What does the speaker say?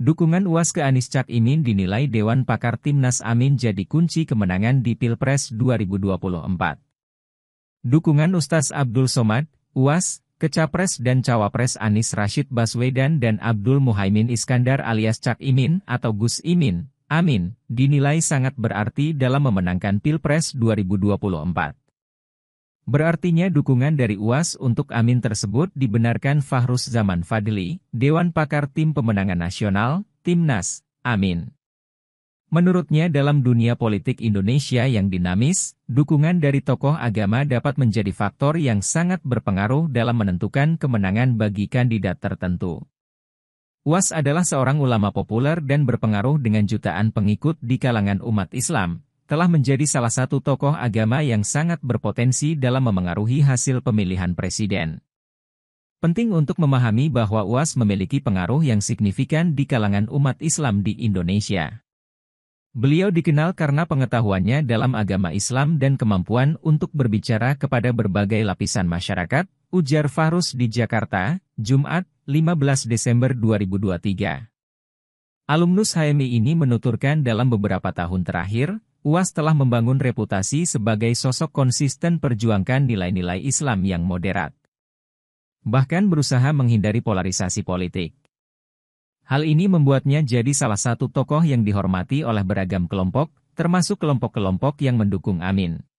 Dukungan UAS ke Anies Cak Imin dinilai Dewan Pakar Timnas Amin jadi kunci kemenangan di Pilpres 2024. Dukungan Ustaz Abdul Somad, UAS, kecapres dan Cawapres Anis Rashid Baswedan dan Abdul Muhaimin Iskandar alias Cak Imin atau Gus Imin, Amin, dinilai sangat berarti dalam memenangkan Pilpres 2024. Berartinya dukungan dari UAS untuk Amin tersebut dibenarkan Fahrus Zaman Fadli, Dewan Pakar Tim Pemenangan Nasional, Timnas, Amin. Menurutnya dalam dunia politik Indonesia yang dinamis, dukungan dari tokoh agama dapat menjadi faktor yang sangat berpengaruh dalam menentukan kemenangan bagi kandidat tertentu. UAS adalah seorang ulama populer dan berpengaruh dengan jutaan pengikut di kalangan umat Islam, telah menjadi salah satu tokoh agama yang sangat berpotensi dalam memengaruhi hasil pemilihan presiden. Penting untuk memahami bahwa UAS memiliki pengaruh yang signifikan di kalangan umat Islam di Indonesia. Beliau dikenal karena pengetahuannya dalam agama Islam dan kemampuan untuk berbicara kepada berbagai lapisan masyarakat, ujar Farus di Jakarta, Jumat, 15 Desember 2023. Alumnus HMI ini menuturkan dalam beberapa tahun terakhir, UAS telah membangun reputasi sebagai sosok konsisten perjuangkan nilai-nilai Islam yang moderat. Bahkan berusaha menghindari polarisasi politik. Hal ini membuatnya jadi salah satu tokoh yang dihormati oleh beragam kelompok, termasuk kelompok-kelompok yang mendukung Amin.